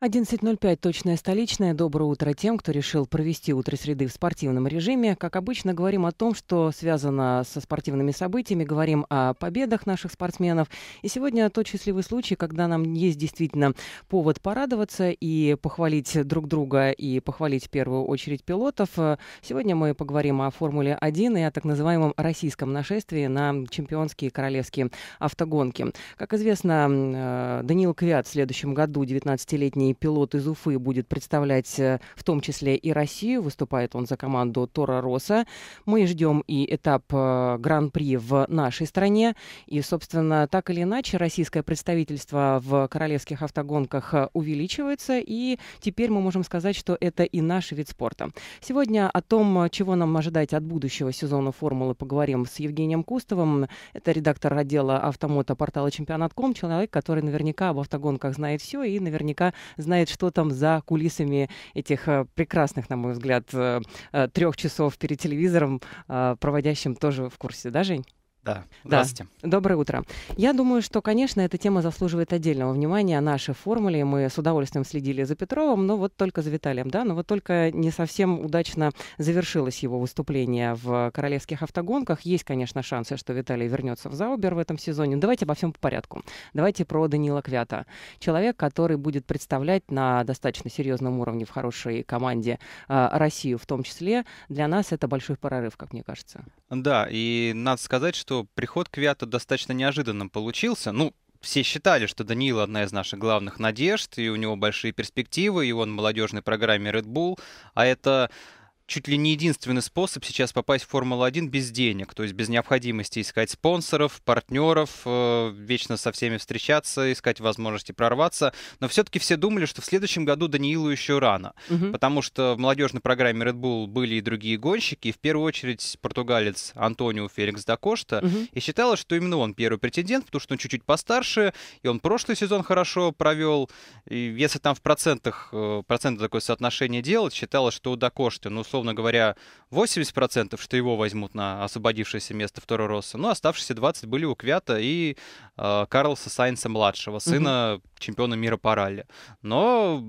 11.05 точная столичная. Доброе утро тем, кто решил провести утро среды в спортивном режиме. Как обычно, говорим о том, что связано со спортивными событиями, говорим о победах наших спортсменов. И сегодня тот счастливый случай, когда нам есть действительно повод порадоваться и похвалить друг друга, и похвалить в первую очередь пилотов. Сегодня мы поговорим о Формуле-1 и о так называемом российском нашествии на чемпионские королевские автогонки. Как известно, э, Даниил Квят в следующем году, 19-летний Германии пилот из Уфы будет представлять э, в том числе и Россию. Выступает он за команду Тора Роса. Мы ждем и этап э, Гран-при в нашей стране. И, собственно, так или иначе, российское представительство в королевских автогонках э, увеличивается. И теперь мы можем сказать, что это и наш вид спорта. Сегодня о том, чего нам ожидать от будущего сезона «Формулы», поговорим с Евгением Кустовым. Это редактор отдела Автомота портала «Чемпионат.ком», человек, который наверняка об автогонках знает все и наверняка знает, что там за кулисами этих э, прекрасных, на мой взгляд, э, э, трех часов перед телевизором, проводящим тоже в курсе, да, Жень? Да. Здравствуйте. Да. Доброе утро. Я думаю, что, конечно, эта тема заслуживает отдельного внимания. Наши формуле мы с удовольствием следили за Петровым, но вот только за Виталием, да, но вот только не совсем удачно завершилось его выступление в королевских автогонках. Есть, конечно, шансы, что Виталий вернется в Заубер в этом сезоне. Давайте обо всем по порядку. Давайте про Данила Квята. Человек, который будет представлять на достаточно серьезном уровне в хорошей команде э, Россию в том числе. Для нас это большой прорыв, как мне кажется. Да, и надо сказать, что что приход Квята достаточно неожиданным получился. Ну, все считали, что Даниил одна из наших главных надежд, и у него большие перспективы, и он в молодежной программе Red Bull. А это чуть ли не единственный способ сейчас попасть в Формулу-1 без денег, то есть без необходимости искать спонсоров, партнеров, э, вечно со всеми встречаться, искать возможности прорваться. Но все-таки все думали, что в следующем году Даниилу еще рано, угу. потому что в молодежной программе Red Bull были и другие гонщики, и в первую очередь португалец Антонио Феликс Дакошта, угу. и считалось, что именно он первый претендент, потому что он чуть-чуть постарше, и он прошлый сезон хорошо провел, и если там в процентах, э, проценты такое соотношение делать, считалось, что у Дакошты, ну, 40 условно говоря, 80%, что его возьмут на освободившееся место второго Росса. Ну, оставшиеся 20 были у Квята и э, Карлса Сайнса-младшего, сына угу. чемпиона мира по ралли. Но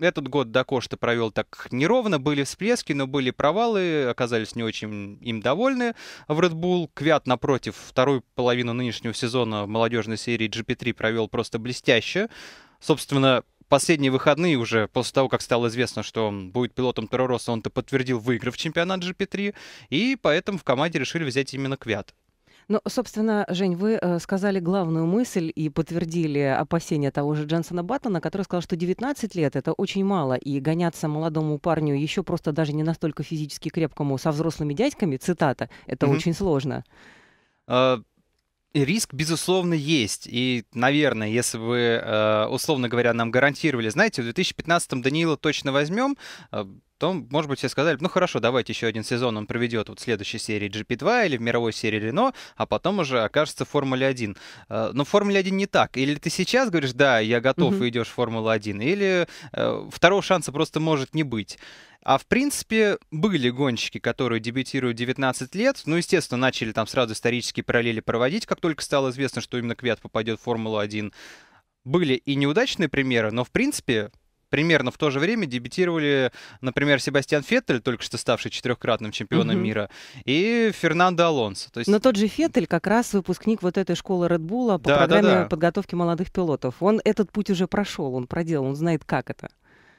этот год Дакошта провел так неровно, были всплески, но были провалы, оказались не очень им довольны в Red Bull. Квят, напротив, вторую половину нынешнего сезона в молодежной серии GP3 провел просто блестяще. Собственно, последние выходные уже, после того, как стало известно, что он будет пилотом Торороса, он-то подтвердил, выиграв чемпионат GP3, и поэтому в команде решили взять именно Квят. Ну, собственно, Жень, вы э, сказали главную мысль и подтвердили опасения того же Дженсона Баттона, который сказал, что 19 лет — это очень мало, и гоняться молодому парню еще просто даже не настолько физически крепкому со взрослыми дядьками, цитата, это mm-hmm. очень сложно. Uh... Риск, безусловно, есть. И, наверное, если бы, э, условно говоря, нам гарантировали, знаете, в 2015-м Даниила точно возьмем, э, то, может быть, все сказали, ну хорошо, давайте еще один сезон он проведет вот в следующей серии GP2 или в мировой серии Рено, а потом уже окажется в Формуле-1. Э, но в Формуле-1 не так. Или ты сейчас говоришь, да, я готов, угу. и идешь в Формулу-1, или э, второго шанса просто может не быть. А в принципе, были гонщики, которые дебютируют 19 лет. Ну, естественно, начали там сразу исторические параллели проводить, как только стало известно, что именно Квят попадет в Формулу-1. Были и неудачные примеры, но в принципе примерно в то же время дебютировали, например, Себастьян Феттель, только что ставший четырехкратным чемпионом mm-hmm. мира, и Фернандо Алонсо. То есть... Но тот же Феттель как раз выпускник вот этой школы Редбула по да, программе да, да. подготовки молодых пилотов. Он этот путь уже прошел, он проделал, он знает, как это.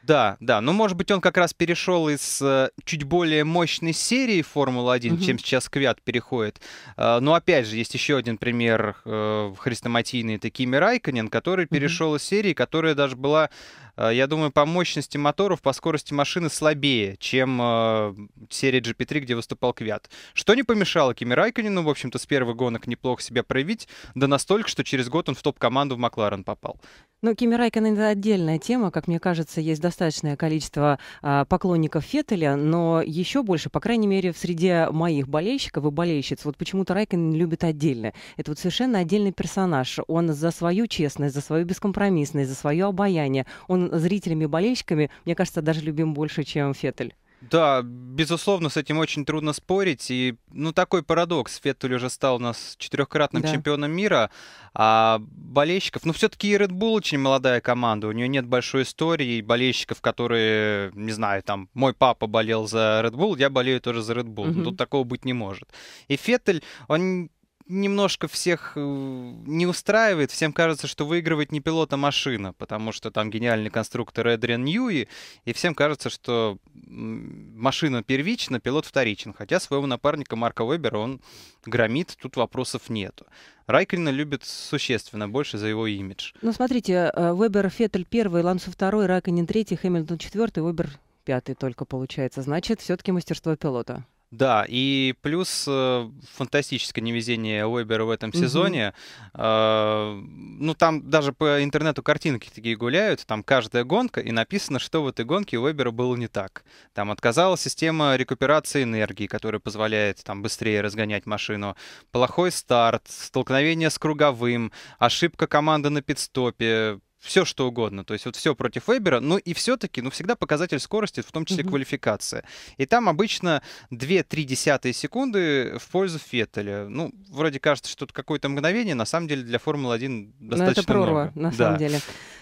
Да, да. Ну, может быть, он как раз перешел из э, чуть более мощной серии Формулы-1, угу. чем сейчас Квят переходит. Э, но, опять же, есть еще один пример э, хрестоматийный, это Кими Райконен, который угу. перешел из серии, которая даже была Э, я думаю, по мощности моторов, по скорости машины слабее, чем э, серия GP3, где выступал Квят. Что не помешало Кими Райконину, в общем-то, с первых гонок неплохо себя проявить, да настолько, что через год он в топ-команду в Макларен попал. Ну, Кими Райконен — это отдельная тема. Как мне кажется, есть достаточное количество а, поклонников Феттеля, но еще больше, по крайней мере, в среде моих болельщиков и болельщиц, вот почему-то Райконен любит отдельно. Это вот совершенно отдельный персонаж. Он за свою честность, за свою бескомпромиссность, за свое обаяние. Он зрителями и болельщиками, мне кажется, даже любим больше, чем Феттель. Да, безусловно, с этим очень трудно спорить. И, ну, такой парадокс. Феттель уже стал у нас четырехкратным да. чемпионом мира, а болельщиков... Ну, все-таки и Red Bull очень молодая команда. У нее нет большой истории, и болельщиков, которые, не знаю, там, мой папа болел за Red Bull, я болею тоже за Red Bull. Угу. Тут такого быть не может. И Феттель, он немножко всех э, не устраивает. Всем кажется, что выигрывает не пилот, а машина, потому что там гениальный конструктор Эдриан Ньюи, и всем кажется, что машина первична, пилот вторичен. Хотя своего напарника Марка Вебера он громит, тут вопросов нету. Райкельна любит существенно больше за его имидж. Ну, смотрите, э, Вебер, Феттель первый, Лансу второй, Райконин третий, Хэмилтон четвертый, Вебер пятый только получается. Значит, все-таки мастерство пилота. Да, и плюс э, фантастическое невезение Уэбера в этом угу. сезоне. Э, ну, там даже по интернету картинки такие гуляют, там каждая гонка, и написано, что в этой гонке у Уэбера было не так. Там отказала система рекуперации энергии, которая позволяет там быстрее разгонять машину. Плохой старт, столкновение с круговым, ошибка команды на пидстопе, все что угодно. То есть вот все против Вебера, ну и все-таки, ну всегда показатель скорости, в том числе угу. квалификация. И там обычно 2-3 десятые секунды в пользу Феттеля. Ну, вроде кажется, что тут какое-то мгновение, на самом деле для Формулы-1 ну, достаточно это прорва, много. на да. самом деле.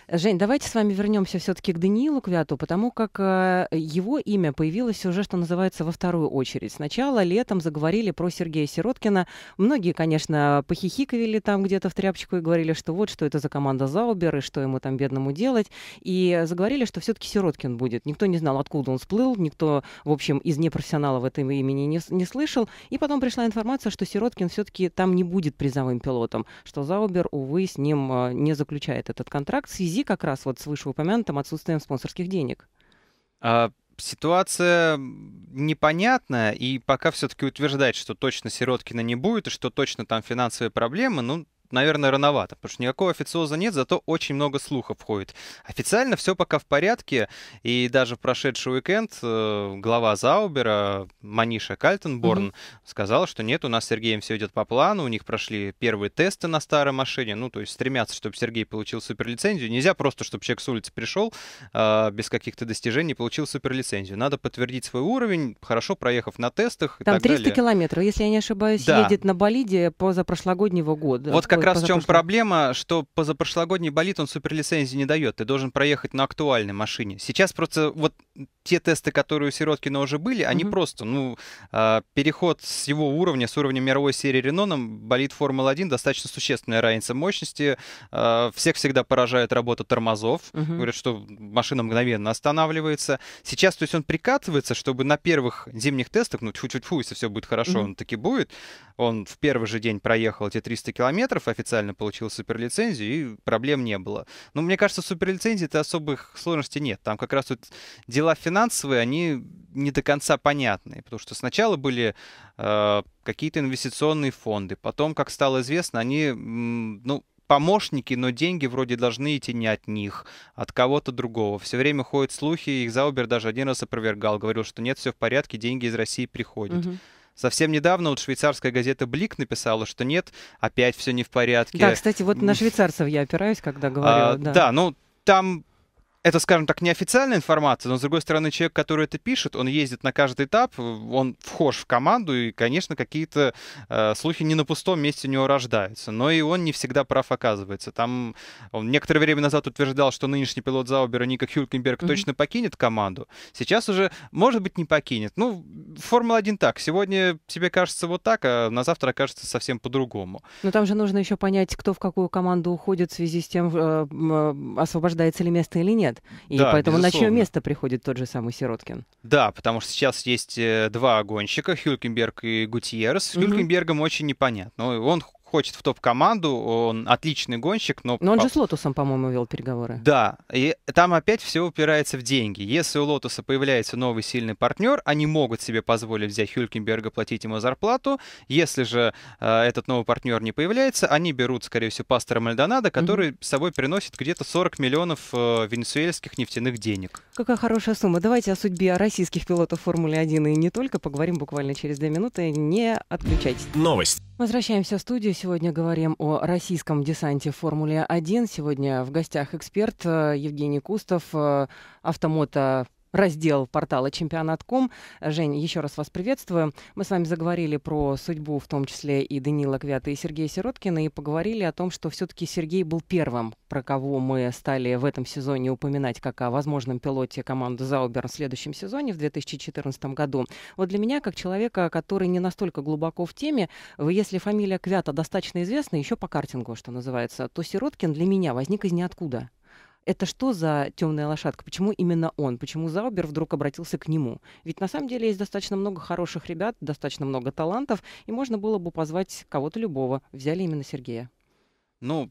Жень, давайте с вами вернемся все-таки к Даниилу Квяту, потому как э, его имя появилось уже, что называется, во вторую очередь. Сначала летом заговорили про Сергея Сироткина. Многие, конечно, похихикали там где-то в тряпочку и говорили, что вот, что это за команда Заубер, и что ему ему там бедному делать. И заговорили, что все-таки Сироткин будет. Никто не знал, откуда он всплыл, никто, в общем, из непрофессионалов этого имени не, не слышал. И потом пришла информация, что Сироткин все-таки там не будет призовым пилотом, что Заубер, увы, с ним э, не заключает этот контракт в связи как раз вот с вышеупомянутым отсутствием спонсорских денег. А, ситуация непонятная, и пока все-таки утверждать, что точно Сироткина не будет, и что точно там финансовые проблемы, ну, наверное, рановато, потому что никакого официоза нет, зато очень много слухов входит. Официально все пока в порядке, и даже в прошедший уикенд э, глава Заубера Маниша Кальтенборн mm-hmm. сказала, что нет, у нас с Сергеем все идет по плану, у них прошли первые тесты на старой машине, ну, то есть стремятся, чтобы Сергей получил суперлицензию. Нельзя просто, чтобы человек с улицы пришел э, без каких-то достижений, получил суперлицензию. Надо подтвердить свой уровень, хорошо проехав на тестах. Там и так 300 далее. километров, если я не ошибаюсь, да. едет на болиде позапрошлогоднего года. Вот как раз в чем проблема, что позапрошлогодний болит он суперлицензии не дает. Ты должен проехать на актуальной машине. Сейчас просто вот те тесты, которые у Сироткина уже были, они угу. просто, ну, а, переход с его уровня, с уровня мировой серии Рено, нам болит Формула-1, достаточно существенная разница мощности. А, всех всегда поражает работа тормозов. Угу. Говорят, что машина мгновенно останавливается. Сейчас, то есть он прикатывается, чтобы на первых зимних тестах, ну, чуть-чуть, фу, если все будет хорошо, угу. он таки будет. Он в первый же день проехал эти 300 километров, Киров официально получил суперлицензию, и проблем не было. Но мне кажется, суперлицензии-то особых сложностей нет. Там как раз вот дела финансовые, они не до конца понятны. Потому что сначала были э, какие-то инвестиционные фонды, потом, как стало известно, они, ну, помощники, но деньги вроде должны идти не от них, от кого-то другого. Все время ходят слухи, их Заубер даже один раз опровергал, говорил, что нет, все в порядке, деньги из России приходят. Угу. Совсем недавно вот швейцарская газета «Блик» написала, что нет, опять все не в порядке. Да, кстати, вот на швейцарцев я опираюсь, когда а, говорю. А, да. да, ну там это, скажем так, неофициальная информация, но, с другой стороны, человек, который это пишет, он ездит на каждый этап, он вхож в команду, и, конечно, какие-то э, слухи не на пустом месте у него рождаются. Но и он не всегда прав оказывается. Там он некоторое время назад утверждал, что нынешний пилот Заубера Ника Хюлькенберг mm-hmm. точно покинет команду. Сейчас уже, может быть, не покинет. Ну, Формула-1 так. Сегодня тебе кажется вот так, а на завтра кажется совсем по-другому. Но там же нужно еще понять, кто в какую команду уходит в связи с тем, э, э, освобождается ли место или нет нет. И да, поэтому безусловно. на чье место приходит тот же самый Сироткин? Да, потому что сейчас есть э, два гонщика, Хюлькенберг и Гутьерс. С угу. Хюлькенбергом очень непонятно. Ну, он хочет в топ-команду, он отличный гонщик, но... Но он же с Лотусом, по-моему, вел переговоры. Да, и там опять все упирается в деньги. Если у Лотуса появляется новый сильный партнер, они могут себе позволить взять Хюлькенберга, платить ему зарплату. Если же э, этот новый партнер не появляется, они берут, скорее всего, пастора Мальдонадо который mm-hmm. с собой приносит где-то 40 миллионов э, венесуэльских нефтяных денег. Какая хорошая сумма. Давайте о судьбе российских пилотов Формулы-1 и не только поговорим буквально через две минуты. Не отключайтесь. Новость. Возвращаемся в студию сегодня говорим о российском десанте в Формуле-1. Сегодня в гостях эксперт э, Евгений Кустов, э, автомото раздел портала чемпионат.ком. Жень, еще раз вас приветствую. Мы с вами заговорили про судьбу, в том числе и Данила Квята, и Сергея Сироткина, и поговорили о том, что все-таки Сергей был первым, про кого мы стали в этом сезоне упоминать как о возможном пилоте команды Заубер в следующем сезоне, в 2014 году. Вот для меня, как человека, который не настолько глубоко в теме, если фамилия Квята достаточно известна, еще по картингу, что называется, то Сироткин для меня возник из ниоткуда. Это что за темная лошадка? Почему именно он? Почему Заубер вдруг обратился к нему? Ведь на самом деле есть достаточно много хороших ребят, достаточно много талантов, и можно было бы позвать кого-то любого. Взяли именно Сергея. Ну,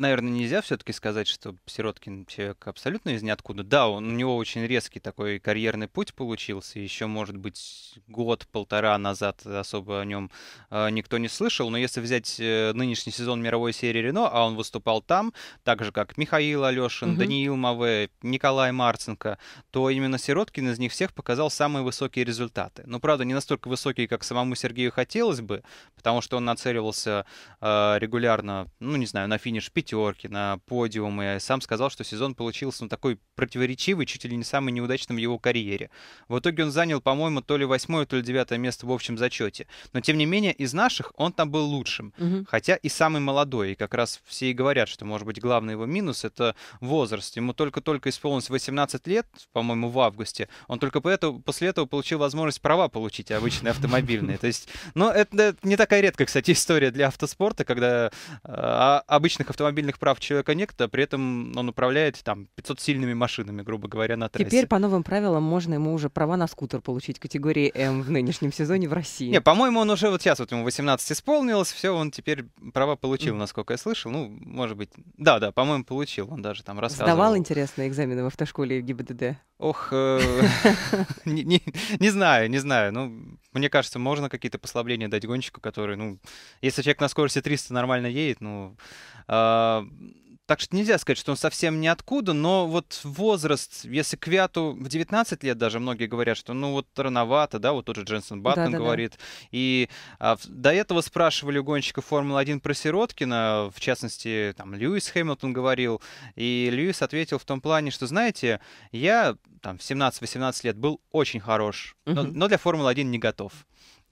наверное, нельзя все-таки сказать, что Сироткин человек абсолютно из ниоткуда. Да, он, у него очень резкий такой карьерный путь получился. Еще, может быть, год-полтора назад особо о нем э, никто не слышал. Но если взять э, нынешний сезон мировой серии Рено, а он выступал там, так же, как Михаил Алешин, угу. Даниил Маве, Николай Марценко, то именно Сироткин из них всех показал самые высокие результаты. Но, ну, правда, не настолько высокие, как самому Сергею хотелось бы, потому что он нацеливался э, регулярно, ну, не знаю, на финиш 5 пятерки, на подиумы. Сам сказал, что сезон получился ну, такой противоречивый, чуть ли не самый неудачным в его карьере. В итоге он занял, по-моему, то ли восьмое, то ли девятое место в общем зачете. Но, тем не менее, из наших он там был лучшим. Угу. Хотя и самый молодой. И как раз все и говорят, что, может быть, главный его минус — это возраст. Ему только-только исполнилось 18 лет, по-моему, в августе. Он только поэтому, после этого получил возможность права получить обычные автомобильные. То есть, ну, это не такая редкая, кстати, история для автоспорта, когда э, а, обычных автомобилей автомобильных прав человека нет, а при этом он управляет там 500 сильными машинами, грубо говоря, на трассе. Теперь по новым правилам можно ему уже права на скутер получить категории М в нынешнем сезоне в России. Не, по-моему, он уже вот сейчас, вот ему 18 исполнилось, все, он теперь права получил, насколько я слышал. Ну, может быть, да, да, по-моему, получил, он даже там рассказывал. Сдавал, интересные экзамены в автошколе и в ГИБДД? Ох, э, не, знаю, не знаю. Ну, мне кажется, можно какие-то послабления дать гонщику, который, ну, если человек на скорости 300 нормально едет, ну, а, так что нельзя сказать, что он совсем ниоткуда, но вот возраст, если Квяту в 19 лет даже многие говорят, что ну вот рановато, да, вот тот же Дженсен Баттон да, да, говорит. Да. И а, до этого спрашивали у гонщика Формулы-1 про Сироткина, в частности, там Льюис Хэмилтон говорил, и Льюис ответил в том плане, что, знаете, я там в 17-18 лет был очень хорош, но, но для Формулы-1 не готов.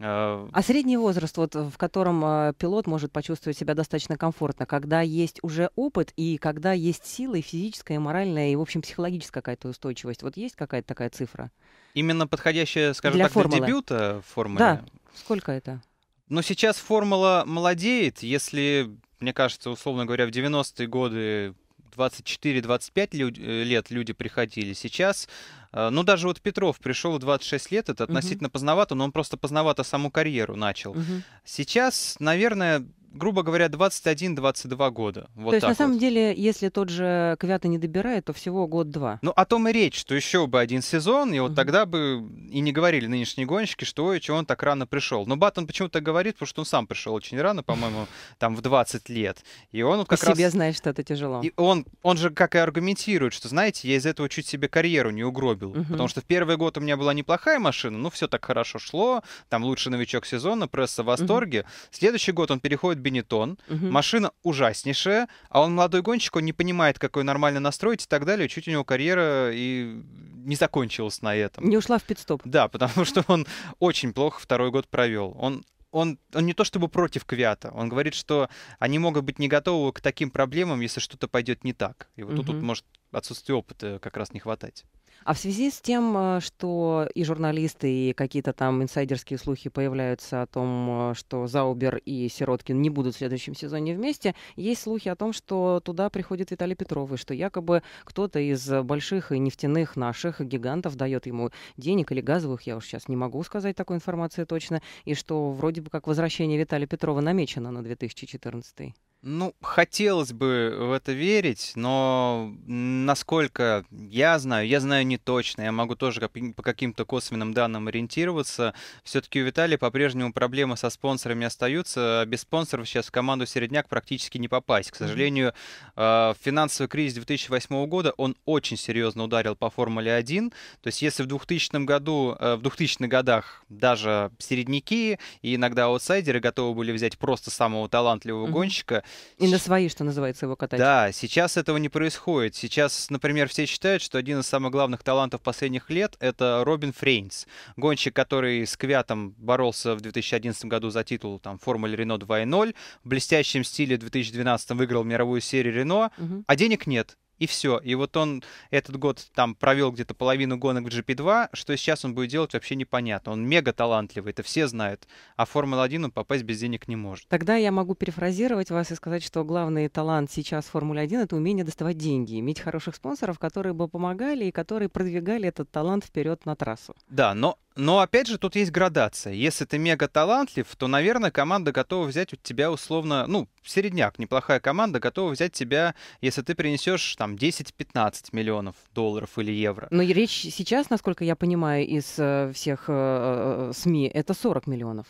А, а средний возраст, вот, в котором а, пилот может почувствовать себя достаточно комфортно, когда есть уже опыт и когда есть сила и физическая, и моральная, и, в общем, психологическая какая-то устойчивость. Вот есть какая-то такая цифра? Именно подходящая, скажем для так, формулы. для дебюта формула. Да. Сколько это? Но сейчас формула молодеет. Если, мне кажется, условно говоря, в 90-е годы 24-25 люд, э, лет люди приходили. Сейчас, э, ну даже вот Петров пришел в 26 лет, это относительно угу. поздновато, но он просто поздновато саму карьеру начал. Угу. Сейчас, наверное, грубо говоря, 21-22 года. Вот то есть, на вот. самом деле, если тот же Квята не добирает, то всего год-два. Ну, о том и речь, что еще бы один сезон, и вот угу. тогда бы и не говорили нынешние гонщики, что ой, чего он так рано пришел. Но Баттон почему-то говорит, потому что он сам пришел очень рано, по-моему, там в 20 лет. И он вот как По раз... себе знает, что это тяжело. И он, он же как и аргументирует, что, знаете, я из этого чуть себе карьеру не угробил. Угу. Потому что в первый год у меня была неплохая машина, ну, все так хорошо шло, там лучший новичок сезона, пресса в восторге. Угу. Следующий год он переходит делают бенетон. Угу. Машина ужаснейшая, а он молодой гонщик, он не понимает, какой нормально настроить и так далее. Чуть у него карьера и не закончилась на этом. Не ушла в пидстоп. Да, потому что он очень плохо второй год провел. Он он, он не то чтобы против Квята, он говорит, что они могут быть не готовы к таким проблемам, если что-то пойдет не так. И вот угу. тут, тут может отсутствие опыта как раз не хватать. А в связи с тем, э, что и журналисты, и какие-то там инсайдерские слухи появляются о том, э, что Заубер и Сироткин не будут в следующем сезоне вместе, есть слухи о том, что туда приходит Виталий Петров, и что якобы кто-то из больших и нефтяных наших гигантов дает ему денег или газовых, я уж сейчас не могу сказать такой информации точно, и что вроде бы как возвращение Виталия Петрова намечено на 2014. Ну, хотелось бы в это верить, но насколько я знаю, я знаю не точно, я могу тоже по каким-то косвенным данным ориентироваться. Все-таки у Виталия по-прежнему проблемы со спонсорами остаются, а без спонсоров сейчас в команду «Середняк» практически не попасть. К сожалению, mm финансовый кризис 2008 года, он очень серьезно ударил по «Формуле-1». То есть если в 2000 году, э, в 2000 годах даже середняки и иногда аутсайдеры готовы были взять просто самого талантливого гонщика, и на свои, что называется, его катать. Да, сейчас этого не происходит. Сейчас, например, все считают, что один из самых главных талантов последних лет — это Робин Фрейнс, гонщик, который с Квятом боролся в 2011 году за титул там Формулы Рено 2.0, в блестящем стиле в 2012 выиграл мировую серию Рено, угу. а денег нет и все. И вот он этот год там провел где-то половину гонок в GP2, что сейчас он будет делать вообще непонятно. Он мега талантливый, это все знают, а Формула-1 он попасть без денег не может. Тогда я могу перефразировать вас и сказать, что главный талант сейчас Формулы-1 — это умение доставать деньги, иметь хороших спонсоров, которые бы помогали и которые продвигали этот талант вперед на трассу. Да, но но опять же, тут есть градация. Если ты мега талантлив, то, наверное, команда готова взять у тебя условно, ну, середняк, неплохая команда, готова взять тебя, если ты принесешь там 10-15 миллионов долларов или евро. Но речь сейчас, насколько я понимаю, из э, всех э, э, СМИ, это 40 миллионов.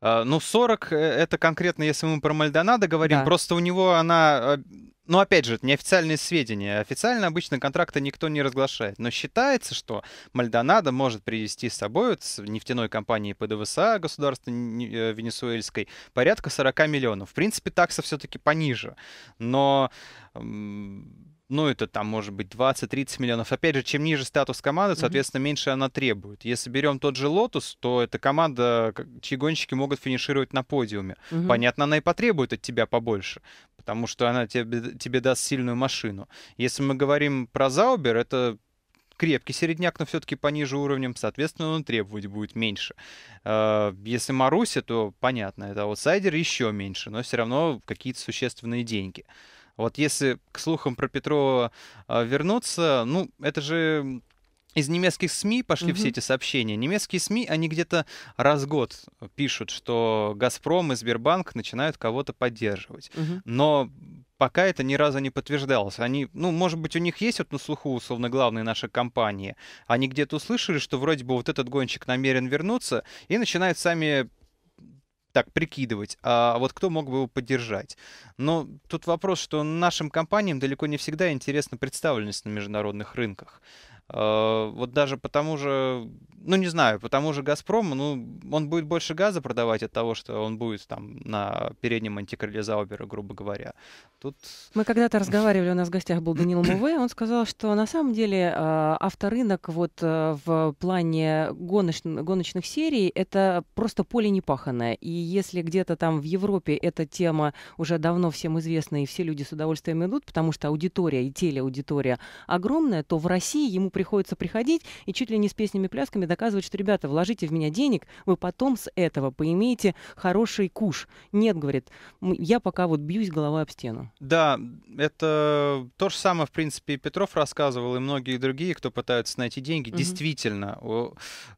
А, ну, 40 это конкретно, если мы про Мальдонадо говорим, да. просто у него она а, но ну, опять же, это неофициальные сведения. Официально обычно контракты никто не разглашает. Но считается, что Мальдонадо может привести с собой с нефтяной компании ПДВСА государства э, венесуэльской порядка 40 миллионов. В принципе, такса все-таки пониже. Но ну, это там может быть 20-30 миллионов. Опять же, чем ниже статус команды, соответственно, mm-hmm. меньше она требует. Если берем тот же Лотус, то это команда, чьи гонщики могут финишировать на подиуме. Mm-hmm. Понятно, она и потребует от тебя побольше потому что она тебе, тебе даст сильную машину. Если мы говорим про Заубер, это крепкий середняк, но все-таки пониже уровнем, соответственно, он требовать будет меньше. Э, если Маруси, то понятно, это аутсайдер еще меньше, но все равно какие-то существенные деньги. Вот если к слухам про Петрова э, вернуться, ну, это же из немецких СМИ пошли угу. все эти сообщения. Немецкие СМИ, они где-то раз в год пишут, что «Газпром» и «Сбербанк» начинают кого-то поддерживать. Угу. Но пока это ни разу не подтверждалось. Они, ну, может быть, у них есть вот на слуху, условно, главные наши компании. Они где-то услышали, что вроде бы вот этот гонщик намерен вернуться, и начинают сами так прикидывать, а вот кто мог бы его поддержать. Но тут вопрос, что нашим компаниям далеко не всегда интересна представленность на международных рынках. Э, вот даже потому же, ну не знаю, потому же Газпром, ну он будет больше газа продавать от того, что он будет там на переднем антикрыле Заубера, грубо говоря. Тут... Мы когда-то разговаривали, у нас в гостях был Данил Муве, он сказал, что на самом деле э, авторынок вот э, в плане гоночных гоночных серий это просто поле непаханное. И если где-то там в Европе эта тема уже давно всем известна и все люди с удовольствием идут, потому что аудитория и телеаудитория огромная, то в России ему приходится приходить и чуть ли не с песнями-плясками доказывать, что, ребята, вложите в меня денег, вы потом с этого поимеете хороший куш. Нет, говорит, я пока вот бьюсь головой об стену. Да, это то же самое, в принципе, и Петров рассказывал, и многие другие, кто пытаются найти деньги. Угу. Действительно,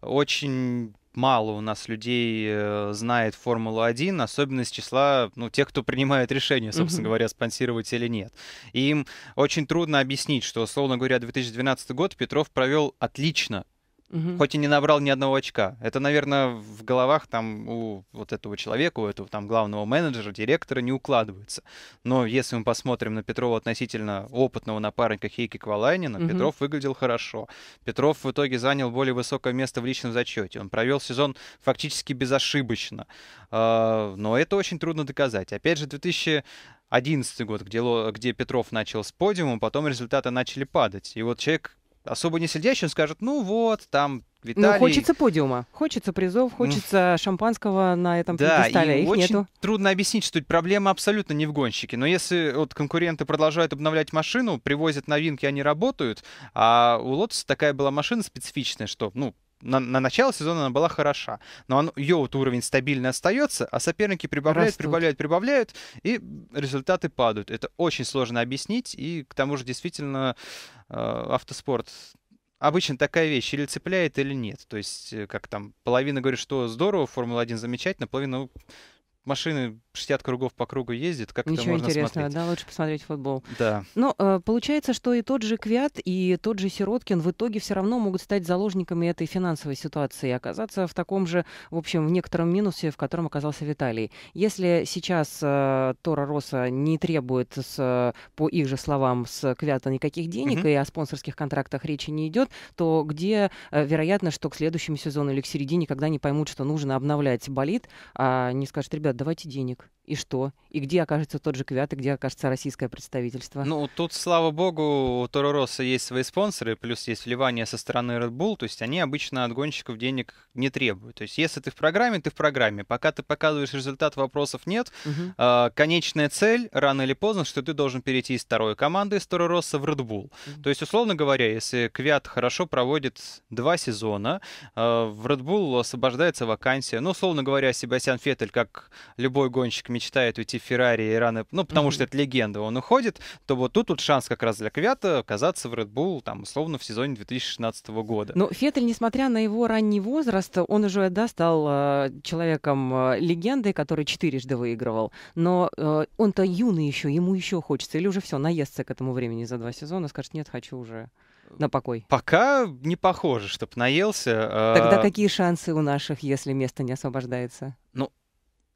очень мало у нас людей э, знает Формулу-1, особенно из числа ну, тех, кто принимает решение, собственно говоря, спонсировать или нет. И им очень трудно объяснить, что, условно говоря, 2012 год Петров провел отлично, угу. хоть и не набрал ни одного очка. Это, наверное, в головах там у вот этого человека, у этого там главного менеджера, директора не укладывается. Но если мы посмотрим на Петрова относительно опытного напарника Хейки Квалайнина, угу. Петров выглядел хорошо. Петров в итоге занял более высокое место в личном зачете. Он провел сезон фактически безошибочно. А, но это очень трудно доказать. Опять же, 2000 2011 год, где, где Петров начал с подиума, потом результаты начали падать. И вот человек особо не сидящий, скажет, ну вот, там ну, Виталий... Ну, хочется подиума, хочется призов, хочется шампанского на этом да, пьедестале, а их очень нету. трудно объяснить, что проблема абсолютно не в гонщике. Но если вот конкуренты продолжают обновлять машину, привозят новинки, они работают, а у Лотоса такая была машина специфичная, что, ну, на, на начало сезона она была хороша, но он, ее вот уровень стабильно остается, а соперники прибавляют, Растут. прибавляют, прибавляют, и результаты падают. Это очень сложно объяснить, и к тому же действительно э, автоспорт обычно такая вещь или цепляет, или нет. То есть, э, как там, половина говорит, что здорово, Формула-1 замечательно, половина ну, машины 60 кругов по кругу ездит, как Ничего это можно интересного, смотреть? да, лучше посмотреть футбол. Да. Но ну, э, получается, что и тот же Квят, и тот же Сироткин в итоге все равно могут стать заложниками этой финансовой ситуации и оказаться в таком же, в общем, в некотором минусе, в котором оказался Виталий. Если сейчас э, Тора Роса не требует, с, по их же словам, с Квята никаких денег, угу. и о спонсорских контрактах речи не идет, то где э, вероятно, что к следующему сезону или к середине, когда они поймут, что нужно обновлять болит, а не скажут, ребят, давайте денег. И что? И где окажется тот же Квят, и где окажется российское представительство? Ну, тут, слава богу, у Торо Росса есть свои спонсоры, плюс есть вливание со стороны Red Bull, то есть они обычно от гонщиков денег не требуют. То есть если ты в программе, ты в программе. Пока ты показываешь результат, вопросов нет. Угу. А, конечная цель, рано или поздно, что ты должен перейти из второй команды, из Торо Росса в Red Bull. Угу. То есть, условно говоря, если Квят хорошо проводит два сезона, а, в Red Bull освобождается вакансия. Ну, условно говоря, Себастьян Феттель, как любой гонщик, гонщик мечтает уйти в Феррари и рано, ну, потому mm-hmm. что это легенда, он уходит, то вот тут, тут шанс как раз для Квята оказаться в Red Bull, там, условно, в сезоне 2016 года. Но ну, Феттель, несмотря на его ранний возраст, он уже, да, стал э, человеком-легендой, э, который четырежды выигрывал, но э, он-то юный еще, ему еще хочется, или уже все, наестся к этому времени за два сезона, скажет, нет, хочу уже на покой? Пока не похоже, чтоб наелся. А Тогда какие шансы у наших, если место не освобождается?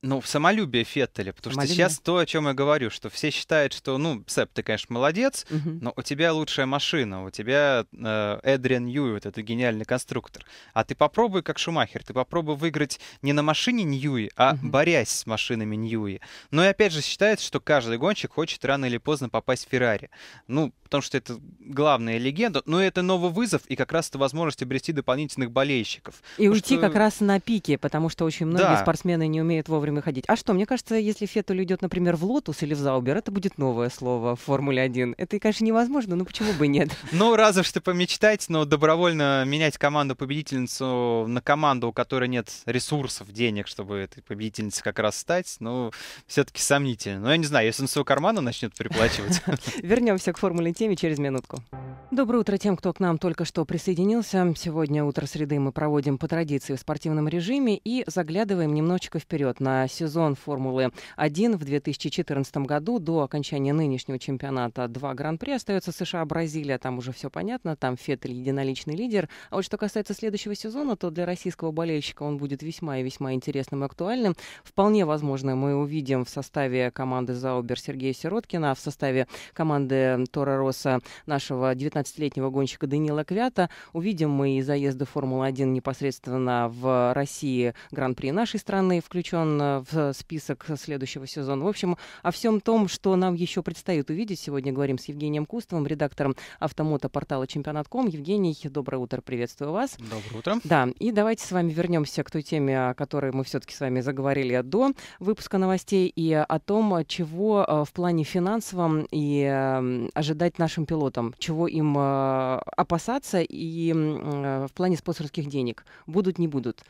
ну, в самолюбие Феттеля, потому самолюбие. что сейчас то, о чем я говорю, что все считают, что, ну, Сэп, ты, конечно, молодец, угу. но у тебя лучшая машина, у тебя э, Эдриан Ньюи, это гениальный конструктор. А ты попробуй, как Шумахер, ты попробуй выиграть не на машине Ньюи, а угу. борясь с машинами Ньюи. Но ну, и опять же считается, что каждый гонщик хочет рано или поздно попасть в Феррари. Ну, потому что это главная легенда, но это новый вызов и как раз это возможность обрести дополнительных болельщиков. И потому уйти что... как раз на пике, потому что очень многие да. спортсмены не умеют вовремя вовремя ходить. А что, мне кажется, если Фетуль идет, например, в Лотус или в Заубер, это будет новое слово в Формуле 1. Это, конечно, невозможно, но почему бы нет? Ну, раз уж ты помечтать, но добровольно менять команду-победительницу на команду, у которой нет ресурсов, денег, чтобы этой победительницей как раз стать, ну, все-таки сомнительно. Но ну, я не знаю, если он своего кармана начнет приплачивать. Вернемся к Формуле теме через минутку. Доброе утро тем, кто к нам только что присоединился. Сегодня утро среды мы проводим по традиции в спортивном режиме и заглядываем немножечко вперед на сезон Формулы-1 в 2014 году до окончания нынешнего чемпионата два гран-при остается США, Бразилия, там уже все понятно, там Феттель единоличный лидер. А вот что касается следующего сезона, то для российского болельщика он будет весьма и весьма интересным и актуальным. Вполне возможно, мы увидим в составе команды Заубер Сергея Сироткина, а в составе команды Тора Роса нашего 19-летнего гонщика Данила Квята. Увидим мы и заезды Формулы-1 непосредственно в России гран-при нашей страны включен Э, в список следующего сезона. В общем, о всем том, что нам еще предстоит увидеть, сегодня говорим с Евгением Кустовым, редактором автомото портала «Чемпионат.ком». Евгений, доброе утро, приветствую вас. Доброе утро. Да, и давайте с вами вернемся к той теме, о которой мы все-таки с вами заговорили до выпуска новостей, и о том, чего э, в плане финансовом и эм, ожидать нашим пилотам, чего им э, опасаться и в плане спонсорских денег. Будут, не будут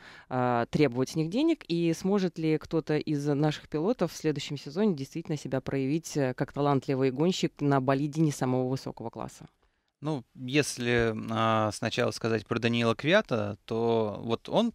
требовать с них денег, и сможет ли кто кто-то из наших пилотов в следующем сезоне действительно себя проявить э, как талантливый гонщик на болиде не самого высокого класса? Ну, если а, сначала сказать про Даниила Квята, то вот он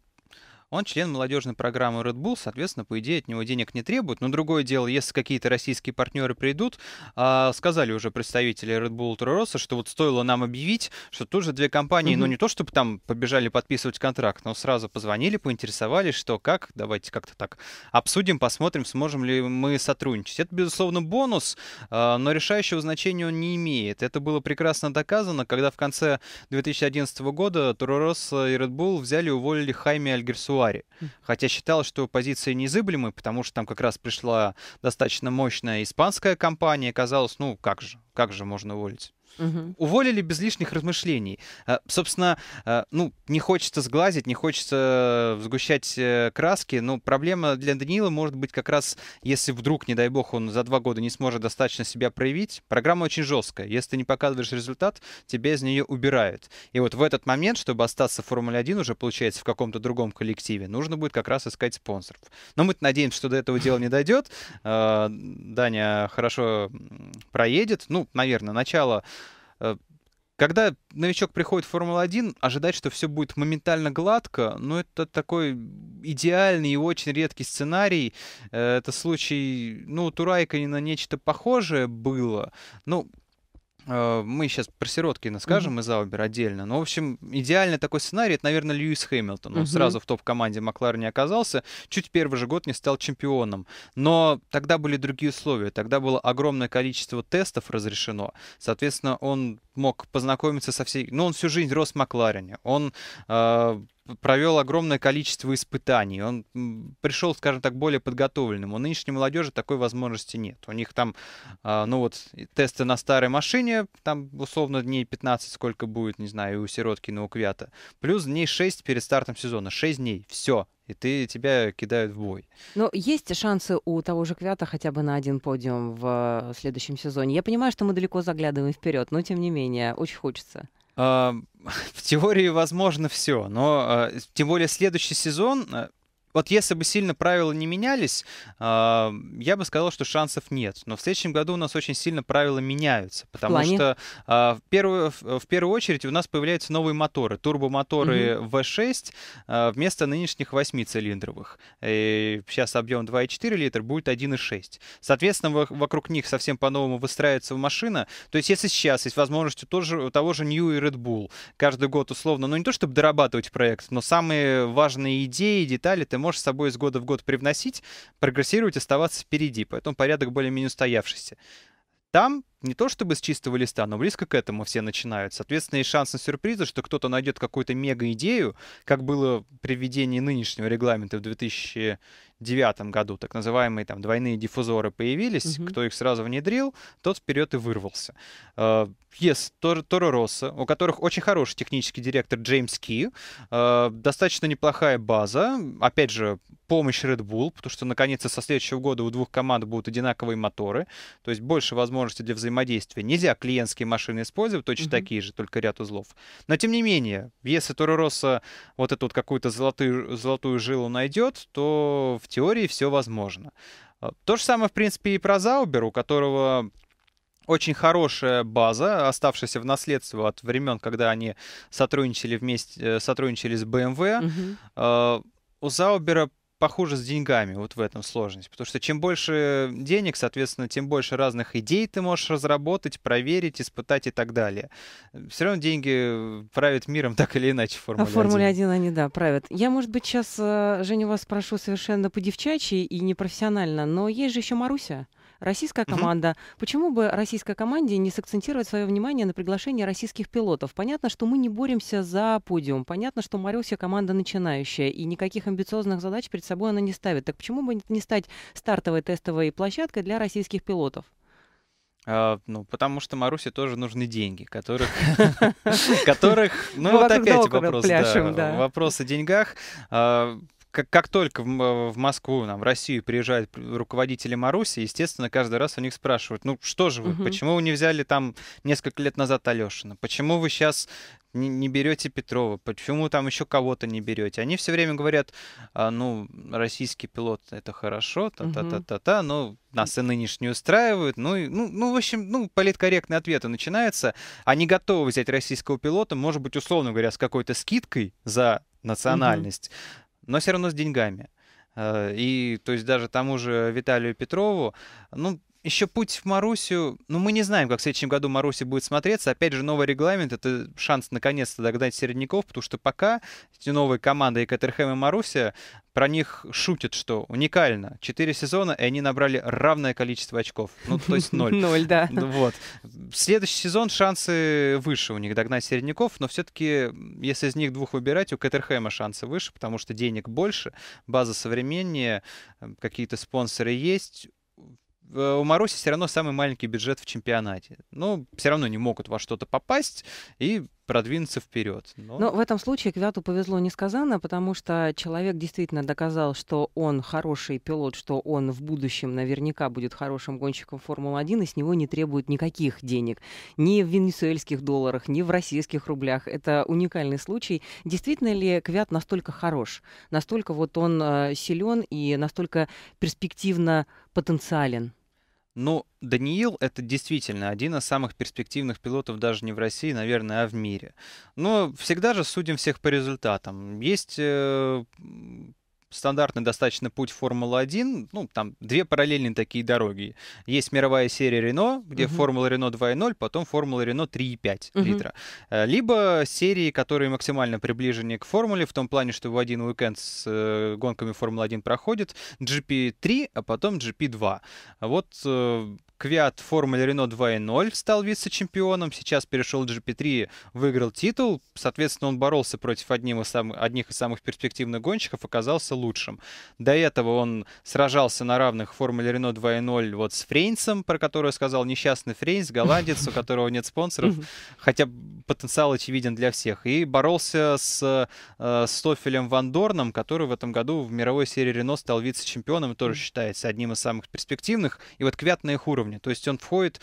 он член молодежной программы Red Bull, соответственно, по идее, от него денег не требуют. Но другое дело, если какие-то российские партнеры придут, а, сказали уже представители Red Bull Toro что вот стоило нам объявить, что тут же две компании, mm-hmm. ну не то чтобы там побежали подписывать контракт, но сразу позвонили, поинтересовались, что как, давайте как-то так обсудим, посмотрим, сможем ли мы сотрудничать. Это, безусловно, бонус, а, но решающего значения он не имеет. Это было прекрасно доказано, когда в конце 2011 года Toro и Red Bull взяли и уволили Хайми Альгерсуа Баварии. Хотя считал, что позиция незыблемы, потому что там как раз пришла достаточно мощная испанская компания, и казалось, ну как же, как же можно уволить? Угу. Уволили без лишних размышлений. Э, собственно, э, ну, не хочется сглазить, не хочется э, сгущать краски, но проблема для Даниила может быть как раз, если вдруг, не дай бог, он за два года не сможет достаточно себя проявить. Программа очень жесткая. Если ты не показываешь результат, тебе из нее убирают. И вот в этот момент, чтобы остаться в Формуле-1 уже, получается, в каком-то другом коллективе, нужно будет как раз искать спонсоров. Но мы надеемся, что до этого дела не дойдет. Даня хорошо проедет. Ну, наверное, начало Э, когда новичок приходит в Формулу-1, ожидать, что все будет моментально гладко, ну, это такой идеальный и очень редкий сценарий. Э, это случай, ну, у на нечто похожее было. Ну, Э, мы сейчас про Сироткина скажем mm-hmm. из Аубер отдельно. Но, в общем, идеальный такой сценарий, это, наверное, Льюис Хэмилтон. Он mm-hmm. сразу в топ-команде Маклар не оказался. Чуть первый же год не стал чемпионом. Но тогда были другие условия. Тогда было огромное количество тестов разрешено. Соответственно, он мог познакомиться со всей... Ну, он всю жизнь рос в Макларене. Он э, провел огромное количество испытаний. Он пришел, скажем так, более подготовленным. У нынешней молодежи такой возможности нет. У них там, а, ну вот, тесты на старой машине, там, условно, дней 15 сколько будет, не знаю, у Сироткина, у Квята. Плюс дней 6 перед стартом сезона. 6 дней. Все. И ты, тебя кидают в бой. Но есть шансы у того же Квята хотя бы на один подиум в следующем сезоне? Я понимаю, что мы далеко заглядываем вперед, но тем не менее, очень хочется. в теории возможно все, но а, тем более следующий сезон а, вот если бы сильно правила не менялись, а, я бы сказал, что шансов нет. Но в следующем году у нас очень сильно правила меняются, потому Плане? что а, в первую, в первую очередь у нас появляются новые моторы, турбомоторы угу. V6 а, вместо нынешних 8-цилиндровых. И сейчас объем 2,4 литра будет 1,6. Соответственно, вокруг них совсем по-новому выстраивается машина. То есть если сейчас есть возможность у того же, у того же New и Red Bull каждый год условно, ну не то чтобы дорабатывать проект, но самые важные идеи, детали ты можешь с собой из года в год привносить, прогрессировать, оставаться впереди, поэтому порядок более-менее устоявшийся. Там не то чтобы с чистого листа, но близко к этому все начинают. Соответственно, есть шанс на сюрпризы, что кто-то найдет какую-то мега-идею, как было при введении нынешнего регламента в 2000 2009 году так называемые там двойные диффузоры появились. Угу. Кто их сразу внедрил, тот вперед и вырвался. Э, yes, Тор, Торо Росса, у которых очень хороший технический директор Джеймс Ки, э, достаточно неплохая база, опять же, помощь Red Bull, потому что, наконец-то, со следующего года у двух команд будут одинаковые моторы, то есть больше возможностей для взаимодействия. Нельзя клиентские машины использовать, точно mm-hmm. такие же, только ряд узлов. Но, тем не менее, если Торо Росса вот эту вот какую-то золотую, золотую жилу найдет, то в теории все возможно. А, то же самое, в принципе, и про Заубер, у которого очень хорошая база, оставшаяся в наследство от времен, когда они сотрудничали вместе, э, сотрудничали с BMW. Угу. А, у Заубера похуже с деньгами, вот в этом сложность. Потому что чем больше денег, соответственно, тем больше разных идей ты можешь разработать, проверить, испытать и так далее. Все равно деньги правят миром так или иначе в а Формуле а 1. Формуле 1 они, да, правят. Я, может быть, сейчас, э, Женя, вас спрошу совершенно по-девчачьи и непрофессионально, но есть же еще Маруся российская команда. Угу. Почему бы российской команде не сакцентировать свое внимание на приглашении российских пилотов? Понятно, что мы не боремся за подиум. Понятно, что Маруся команда начинающая, и никаких амбициозных задач перед собой она не ставит. Так почему бы не стать стартовой тестовой площадкой для российских пилотов? А, ну, потому что Марусе тоже нужны деньги, которых, которых, ну вот опять вопрос, да, вопрос о деньгах. А, как, как только в, в Москву, нам, в Россию приезжают руководители Маруси, естественно, каждый раз у них спрашивают, ну что же вы, угу. почему вы не взяли там несколько лет назад Алешина, почему вы сейчас не, не берете Петрова, почему там еще кого-то не берете. Они все время говорят, «А, ну, российский пилот это хорошо, та-та-та-та-та, но нас и нынешние устраивают. Ну, и, ну, ну, в общем, ну, политкорректные ответы начинаются. Они готовы взять российского пилота, может быть, условно говоря, с какой-то скидкой за национальность. mm но все равно с деньгами. Э, и то есть даже тому же Виталию Петрову, ну, еще путь в Марусю. Ну, мы не знаем, как в следующем году Маруся будет смотреться. Опять же, новый регламент — это шанс наконец-то догнать середняков, потому что пока эти новые команды и Катерхэм и Маруся про них шутят, что уникально. Четыре сезона, и они набрали равное количество очков. Ну, то есть ноль. Ноль, да. Вот. Следующий сезон шансы выше у них догнать середняков, но все-таки, если из них двух выбирать, у Катерхэма шансы выше, потому что денег больше, база современнее, какие-то спонсоры есть, Э, у Маруси все равно самый маленький бюджет в чемпионате. но ну, все равно не могут во что-то попасть, и продвинуться вперед. Но... но в этом случае Квяту повезло несказанно, потому что человек действительно доказал, что он хороший пилот, что он в будущем наверняка будет хорошим гонщиком Формулы-1, и с него не требуют никаких денег. Ни в венесуэльских долларах, ни в российских рублях. Это уникальный случай. Действительно ли Квят настолько хорош? Настолько вот он э, силен и настолько перспективно потенциален? Ну, Даниил — это действительно один из самых перспективных пилотов даже не в России, наверное, а в мире. Но всегда же судим всех по результатам. Есть э, стандартный достаточно путь Формулы-1. Ну, там две параллельные такие дороги. Есть мировая серия Рено, где угу. Формула Рено 2.0, потом Формула Рено 3.5 угу. литра. Э, либо серии, которые максимально приближены к Формуле, в том плане, что в один уикенд с э, гонками Формулы-1 проходит GP3, а потом GP2. Вот э, Квят в Формуле Рено 2.0 стал вице-чемпионом, сейчас перешел в GP3, выиграл титул. Соответственно, он боролся против одним из сам... одних из самых перспективных гонщиков, оказался лучшим. До этого он сражался на равных в Формуле Рено 2.0 вот с Фрейнсом, про которого сказал несчастный Фрейнс, голландец, у которого нет спонсоров, хотя потенциал очевиден для всех. И боролся с э, Стофелем Вандорном, который в этом году в мировой серии Рено стал вице-чемпионом и тоже считается одним из самых перспективных. И вот Квят на их уровне уровня. То есть он входит,